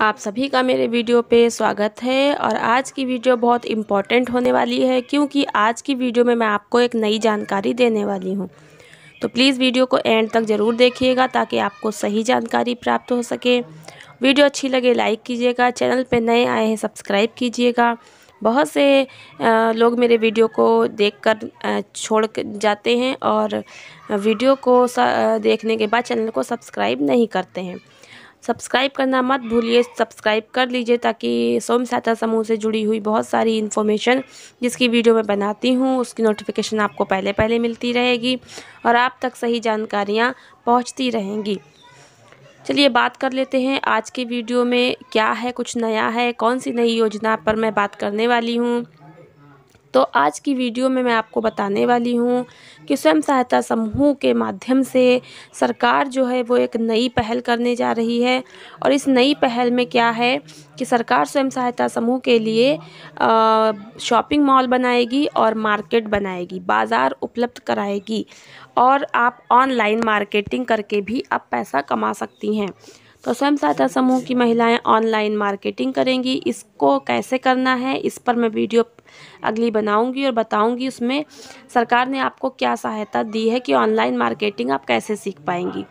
आप सभी का मेरे वीडियो पे स्वागत है और आज की वीडियो बहुत इम्पॉर्टेंट होने वाली है क्योंकि आज की वीडियो में मैं आपको एक नई जानकारी देने वाली हूँ तो प्लीज़ वीडियो को एंड तक ज़रूर देखिएगा ताकि आपको सही जानकारी प्राप्त हो सके वीडियो अच्छी लगे लाइक कीजिएगा चैनल पर नए आए हैं सब्सक्राइब कीजिएगा बहुत से लोग मेरे वीडियो को देखकर छोड़ जाते हैं और वीडियो को देखने के बाद चैनल को सब्सक्राइब नहीं करते हैं सब्सक्राइब करना मत भूलिए सब्सक्राइब कर लीजिए ताकि स्वयं सहायता समूह से जुड़ी हुई बहुत सारी इन्फॉर्मेशन जिसकी वीडियो मैं बनाती हूँ उसकी नोटिफिकेशन आपको पहले पहले मिलती रहेगी और आप तक सही जानकारियाँ पहुँचती रहेंगी चलिए बात कर लेते हैं आज की वीडियो में क्या है कुछ नया है कौन सी नई योजना पर मैं बात करने वाली हूँ तो आज की वीडियो में मैं आपको बताने वाली हूँ कि स्वयं सहायता समूह के माध्यम से सरकार जो है वो एक नई पहल करने जा रही है और इस नई पहल में क्या है कि सरकार स्वयं सहायता समूह के लिए शॉपिंग मॉल बनाएगी और मार्केट बनाएगी बाज़ार उपलब्ध कराएगी और आप ऑनलाइन मार्केटिंग करके भी आप पैसा कमा सकती हैं तो स्वयं सहायता समूह की महिलाएं ऑनलाइन मार्केटिंग करेंगी इसको कैसे करना है इस पर मैं वीडियो अगली बनाऊंगी और बताऊंगी उसमें सरकार ने आपको क्या सहायता दी है कि ऑनलाइन मार्केटिंग आप कैसे सीख पाएंगी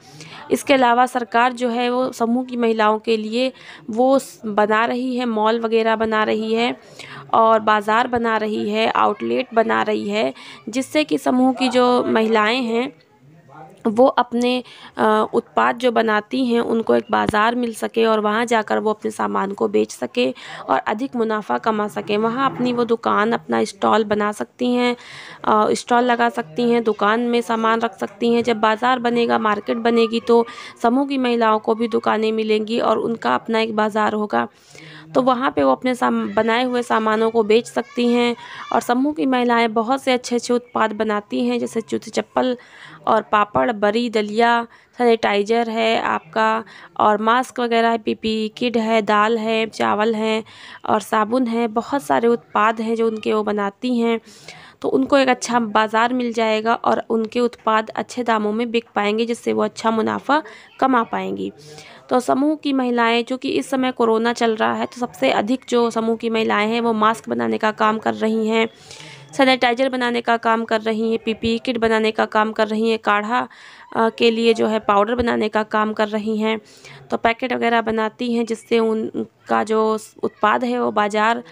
इसके अलावा सरकार जो है वो समूह की महिलाओं के लिए वो बना रही है मॉल वगैरह बना रही है और बाज़ार बना रही है आउटलेट बना रही है जिससे कि समूह की जो महिलाएं हैं वो अपने उत्पाद जो बनाती हैं उनको एक बाज़ार मिल सके और वहाँ जाकर वो अपने सामान को बेच सके और अधिक मुनाफ़ा कमा सकें वहाँ अपनी वो दुकान अपना स्टॉल बना सकती हैं स्टॉल लगा सकती हैं दुकान में सामान रख सकती हैं जब बाज़ार बनेगा मार्केट बनेगी तो समूह की महिलाओं को भी दुकानें मिलेंगी और उनका अपना एक बाज़ार होगा तो वहाँ पे वो अपने साम बनाए हुए सामानों को बेच सकती हैं और समूह की महिलाएं बहुत से अच्छे अच्छे उत्पाद बनाती हैं जैसे जूते चप्पल और पापड़ बरी दलिया सैनिटाइजर है आपका और मास्क वगैरह है पी किड है दाल है चावल है और साबुन है बहुत सारे उत्पाद हैं जो उनके वो बनाती हैं तो उनको एक अच्छा बाज़ार मिल जाएगा और उनके उत्पाद अच्छे दामों में बिक पाएंगे जिससे वो अच्छा मुनाफा कमा पाएंगी तो समूह की महिलाएं जो कि इस समय कोरोना चल रहा है तो सबसे अधिक जो समूह की महिलाएं हैं वो मास्क बनाने का काम कर रही हैं सैनिटाइजर बनाने का काम कर रही हैं पीपी किट बनाने का काम कर रही हैं काढ़ा के लिए जो है पाउडर बनाने का काम कर रही हैं तो पैकेट वगैरह बनाती हैं जिससे उनका जो उत्पाद है वो बाज़ार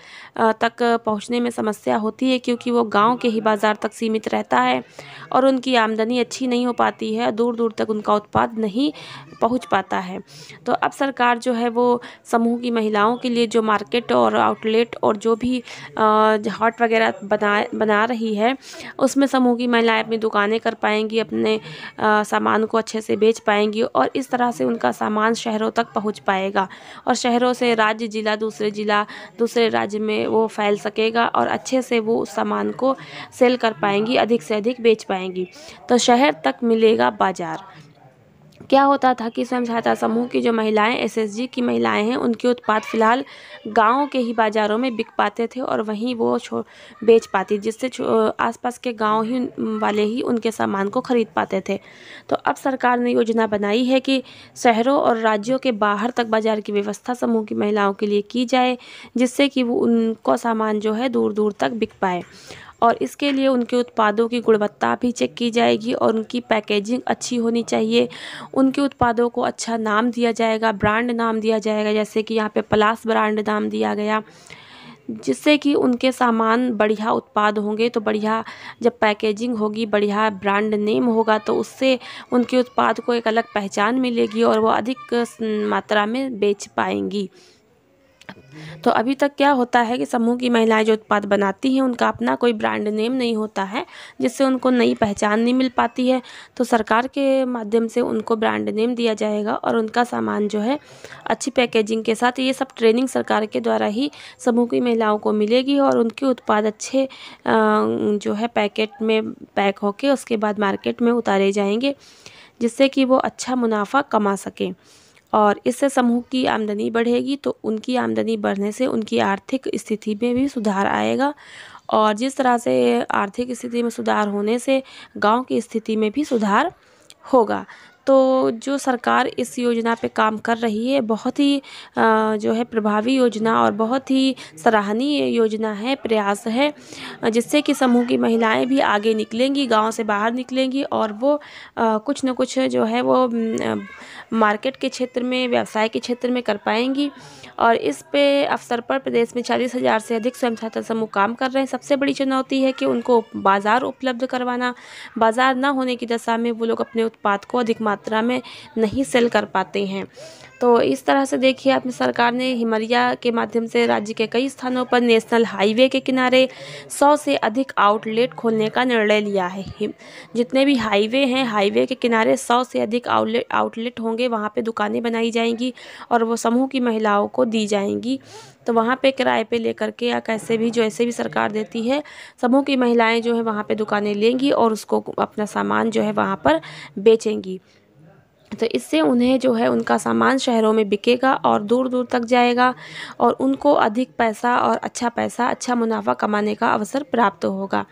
तक पहुंचने में समस्या होती है क्योंकि वो गांव के ही बाज़ार तक सीमित रहता है और उनकी आमदनी अच्छी नहीं हो पाती है दूर दूर तक उनका उत्पाद नहीं पहुंच पाता है तो अब सरकार जो है वो समूह की महिलाओं के लिए जो मार्केट और आउटलेट और जो भी हॉट वगैरह बना बना रही है उसमें समूह की महिलाएँ अपनी दुकानें कर पाएंगी अपने सामान को अच्छे से बेच पाएंगी और इस तरह से उनका सामान शहरों तक पहुंच पाएगा और शहरों से राज्य ज़िला दूसरे ज़िला दूसरे राज्य में वो फैल सकेगा और अच्छे से वो उस सामान को सेल कर पाएंगी अधिक से अधिक बेच पाएंगी तो शहर तक मिलेगा बाज़ार क्या होता था कि स्वयं सहायता समूह की जो महिलाएं एसएसजी की महिलाएं हैं उनके उत्पाद फिलहाल गाँव के ही बाज़ारों में बिक पाते थे और वहीं वो बेच पाती जिससे आसपास के गाँव ही वाले ही उनके सामान को ख़रीद पाते थे तो अब सरकार ने योजना बनाई है कि शहरों और राज्यों के बाहर तक बाज़ार की व्यवस्था समूह की महिलाओं के लिए की जाए जिससे कि वो उनको सामान जो है दूर दूर तक बिक पाए और इसके लिए उनके उत्पादों की गुणवत्ता भी चेक की जाएगी और उनकी पैकेजिंग अच्छी होनी चाहिए उनके उत्पादों को अच्छा नाम दिया जाएगा ब्रांड नाम दिया जाएगा जैसे कि यहाँ पे प्लास ब्रांड नाम दिया गया जिससे कि उनके सामान बढ़िया उत्पाद होंगे तो बढ़िया जब पैकेजिंग होगी बढ़िया ब्रांड नेम होगा तो उससे उनके उत्पाद को एक अलग पहचान मिलेगी और वो अधिक मात्रा में बेच पाएंगी तो अभी तक क्या होता है कि समूह की महिलाएं जो उत्पाद बनाती हैं उनका अपना कोई ब्रांड नेम नहीं होता है जिससे उनको नई पहचान नहीं मिल पाती है तो सरकार के माध्यम से उनको ब्रांड नेम दिया जाएगा और उनका सामान जो है अच्छी पैकेजिंग के साथ ये सब ट्रेनिंग सरकार के द्वारा ही समूह की महिलाओं को मिलेगी और उनके उत्पाद अच्छे जो है पैकेट में पैक होके उसके बाद मार्केट में उतारे जाएंगे जिससे कि वो अच्छा मुनाफा कमा सकें और इससे समूह की आमदनी बढ़ेगी तो उनकी आमदनी बढ़ने से उनकी आर्थिक स्थिति में भी सुधार आएगा और जिस तरह से आर्थिक स्थिति में सुधार होने से गांव की स्थिति में भी सुधार होगा तो जो सरकार इस योजना पे काम कर रही है बहुत ही जो है प्रभावी योजना और बहुत ही सराहनीय योजना है प्रयास है जिससे कि समूह की महिलाएं भी आगे निकलेंगी गांव से बाहर निकलेंगी और वो कुछ न कुछ जो है वो मार्केट के क्षेत्र में व्यवसाय के क्षेत्र में कर पाएंगी और इस पे अवसर पर प्रदेश में चालीस हज़ार से अधिक स्वयं सहायता समूह काम कर रहे हैं सबसे बड़ी चुनौती है कि उनको बाज़ार उपलब्ध करवाना बाज़ार ना होने की दशा में वो लोग अपने उत्पाद को अधिक मात्रा मात्रा में नहीं सेल कर पाते हैं तो इस तरह से देखिए अपनी सरकार ने हिमरिया के माध्यम से राज्य के कई स्थानों पर नेशनल हाईवे के किनारे 100 से अधिक आउटलेट खोलने का निर्णय लिया है जितने भी हाईवे हैं हाईवे के किनारे 100 से अधिक आउटलेट आउटलेट होंगे वहाँ पे दुकानें बनाई जाएंगी और वो समूह की महिलाओं को दी जाएंगी तो वहाँ पे किराए पे लेकर के या कैसे भी जो ऐसे भी सरकार देती है समूह की महिलाएं जो है वहाँ पे दुकानें लेंगी और उसको अपना सामान जो है वहाँ पर बेचेंगी तो इससे उन्हें जो है उनका सामान शहरों में बिकेगा और दूर दूर तक जाएगा और उनको अधिक पैसा और अच्छा पैसा अच्छा मुनाफ़ा कमाने का अवसर प्राप्त होगा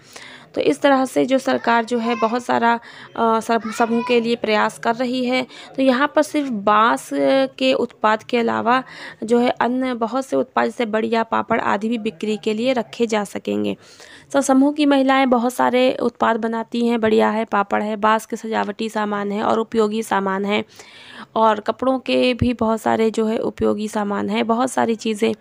तो इस तरह से जो सरकार जो है बहुत सारा समूह के लिए प्रयास कर रही है तो यहाँ पर सिर्फ बाँस के उत्पाद के अलावा जो है अन्य बहुत से उत्पाद जैसे बढ़िया पापड़ आदि भी बिक्री के लिए रखे जा सकेंगे तो समूह की महिलाएं बहुत सारे उत्पाद बनाती हैं बढ़िया है पापड़ है बाँस के सजावटी सामान है और उपयोगी सामान है और कपड़ों के भी बहुत सारे जो है उपयोगी सामान है बहुत सारी चीज़ें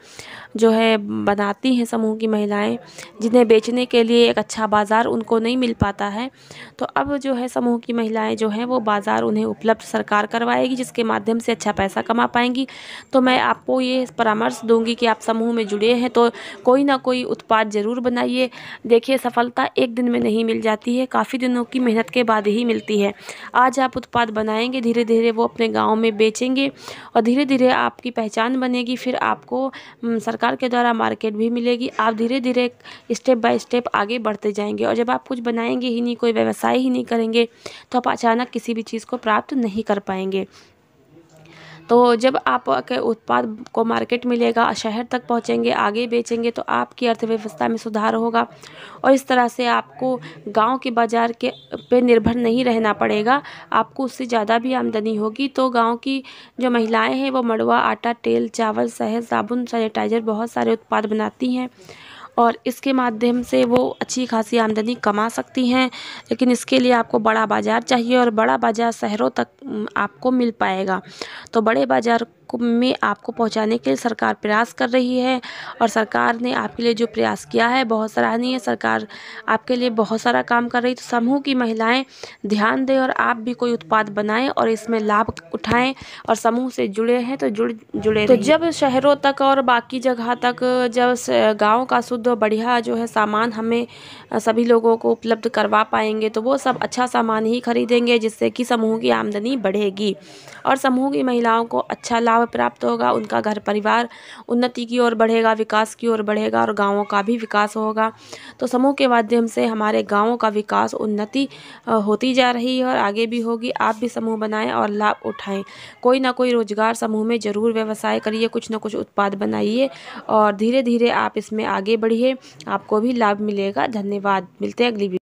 जो है बनाती हैं समूह की महिलाएं जिन्हें बेचने के लिए एक अच्छा बाज़ार बाज़ार उनको नहीं मिल पाता है तो अब जो है समूह की महिलाएं जो हैं वो बाज़ार उन्हें उपलब्ध सरकार करवाएगी जिसके माध्यम से अच्छा पैसा कमा पाएंगी तो मैं आपको ये परामर्श दूंगी कि आप समूह में जुड़े हैं तो कोई ना कोई उत्पाद ज़रूर बनाइए देखिए सफलता एक दिन में नहीं मिल जाती है काफ़ी दिनों की मेहनत के बाद ही मिलती है आज आप उत्पाद बनाएंगे धीरे धीरे वो अपने गाँव में बेचेंगे और धीरे धीरे आपकी पहचान बनेगी फिर आपको सरकार के द्वारा मार्केट भी मिलेगी आप धीरे धीरे स्टेप बाय स्टेप आगे बढ़ते जाएंगे और जब आप कुछ बनाएंगे ही नहीं कोई व्यवसाय ही नहीं करेंगे तो आप अचानक किसी भी चीज़ को प्राप्त नहीं कर पाएंगे तो जब आपके उत्पाद को मार्केट मिलेगा शहर तक पहुंचेंगे आगे बेचेंगे तो आपकी अर्थव्यवस्था में सुधार होगा और इस तरह से आपको गांव के बाज़ार के पे निर्भर नहीं रहना पड़ेगा आपको उससे ज़्यादा भी आमदनी होगी तो गांव की जो महिलाएं हैं वो मड़वा आटा तेल चावल शहद साबुन सैनिटाइज़र बहुत सारे उत्पाद बनाती हैं और इसके माध्यम से वो अच्छी खासी आमदनी कमा सकती हैं लेकिन इसके लिए आपको बड़ा बाज़ार चाहिए और बड़ा बाज़ार शहरों तक आपको मिल पाएगा तो बड़े बाज़ार में आपको पहुंचाने के लिए सरकार प्रयास कर रही है और सरकार ने आपके लिए जो प्रयास किया है बहुत सराहनीय सरकार आपके लिए बहुत सारा काम कर रही है तो समूह की महिलाएं ध्यान दें और आप भी कोई उत्पाद बनाएं और इसमें लाभ उठाएं और समूह से जुड़े हैं तो जुड़ जुड़े तो जब शहरों तक और बाकी जगह तक जब गाँव का शुद्ध बढ़िया जो है सामान हमें सभी लोगों को उपलब्ध करवा पाएंगे तो वो सब अच्छा सामान ही खरीदेंगे जिससे कि समूह की आमदनी बढ़ेगी और समूह की महिलाओं को अच्छा लाभ लाभ प्राप्त होगा उनका घर परिवार उन्नति की ओर बढ़ेगा विकास की ओर बढ़ेगा और गाँवों का भी विकास होगा तो समूह के माध्यम से हमारे गाँवों का विकास उन्नति होती जा रही है और आगे भी होगी आप भी समूह बनाएं और लाभ उठाएं कोई ना कोई रोजगार समूह में ज़रूर व्यवसाय करिए कुछ ना कुछ उत्पाद बनाइए और धीरे धीरे आप इसमें आगे बढ़िए आपको भी लाभ मिलेगा धन्यवाद मिलते हैं अगली